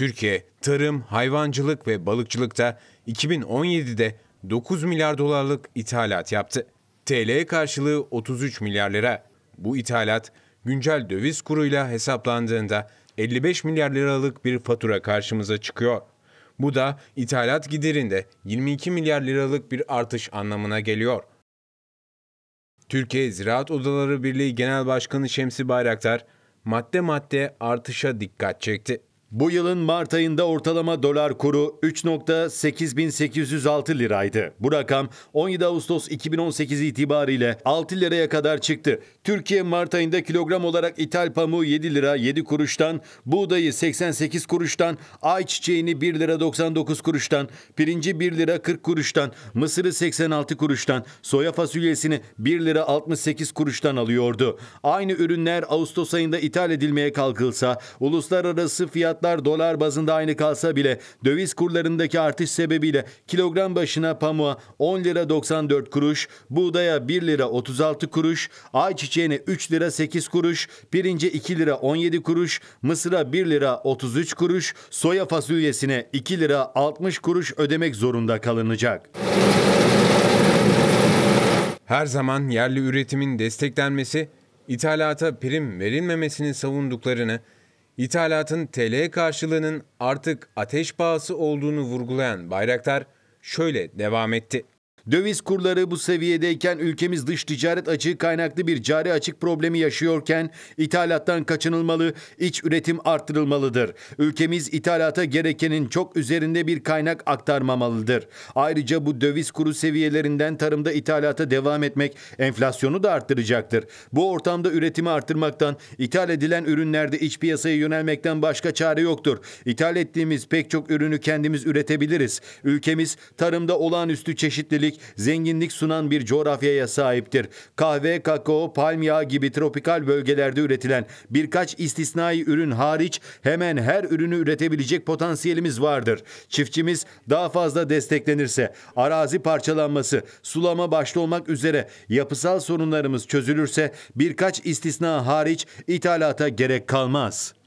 Türkiye tarım, hayvancılık ve balıkçılıkta 2017'de 9 milyar dolarlık ithalat yaptı. TL karşılığı 33 milyar lira. Bu ithalat güncel döviz kuruyla hesaplandığında 55 milyar liralık bir fatura karşımıza çıkıyor. Bu da ithalat giderinde 22 milyar liralık bir artış anlamına geliyor. Türkiye Ziraat Odaları Birliği Genel Başkanı Şemsi Bayraktar madde madde artışa dikkat çekti. Bu yılın Mart ayında ortalama dolar kuru 3.8806 liraydı. Bu rakam 17 Ağustos 2018 itibariyle 6 liraya kadar çıktı. Türkiye Mart ayında kilogram olarak ithal pamuğu 7 lira 7 kuruştan, buğdayı 88 kuruştan, ayçiçeğini 1 lira 99 kuruştan, pirinci 1 lira 40 kuruştan, mısırı 86 kuruştan, soya fasulyesini 1 lira 68 kuruştan alıyordu. Aynı ürünler Ağustos ayında ithal edilmeye kalkılsa uluslararası fiyat fiyatlar dolar bazında aynı kalsa bile döviz kurlarındaki artış sebebiyle kilogram başına pamuğa 10 lira 94 kuruş, buğdaya 1 lira 36 kuruş, ayçiçeğine 3 lira 8 kuruş, pirince 2 lira 17 kuruş, mısıra 1 lira 33 kuruş, soya fasulyesine 2 lira 60 kuruş ödemek zorunda kalınacak. Her zaman yerli üretimin desteklenmesi, ithalata prim verilmemesini savunduklarını İthalatın TL karşılığının artık ateş pahası olduğunu vurgulayan Bayraktar şöyle devam etti. Döviz kurları bu seviyedeyken ülkemiz dış ticaret açığı kaynaklı bir cari açık problemi yaşıyorken ithalattan kaçınılmalı, iç üretim artırılmalıdır. Ülkemiz ithalata gerekenin çok üzerinde bir kaynak aktarmamalıdır. Ayrıca bu döviz kuru seviyelerinden tarımda ithalata devam etmek enflasyonu da arttıracaktır. Bu ortamda üretimi arttırmaktan, ithal edilen ürünlerde iç piyasaya yönelmekten başka çare yoktur. İthal ettiğimiz pek çok ürünü kendimiz üretebiliriz. Ülkemiz tarımda olağanüstü çeşitlilik çeşitlilik, zenginlik sunan bir coğrafyaya sahiptir. Kahve, kakao, palm gibi tropikal bölgelerde üretilen birkaç istisnai ürün hariç hemen her ürünü üretebilecek potansiyelimiz vardır. Çiftçimiz daha fazla desteklenirse, arazi parçalanması, sulama başta olmak üzere yapısal sorunlarımız çözülürse birkaç istisna hariç ithalata gerek kalmaz.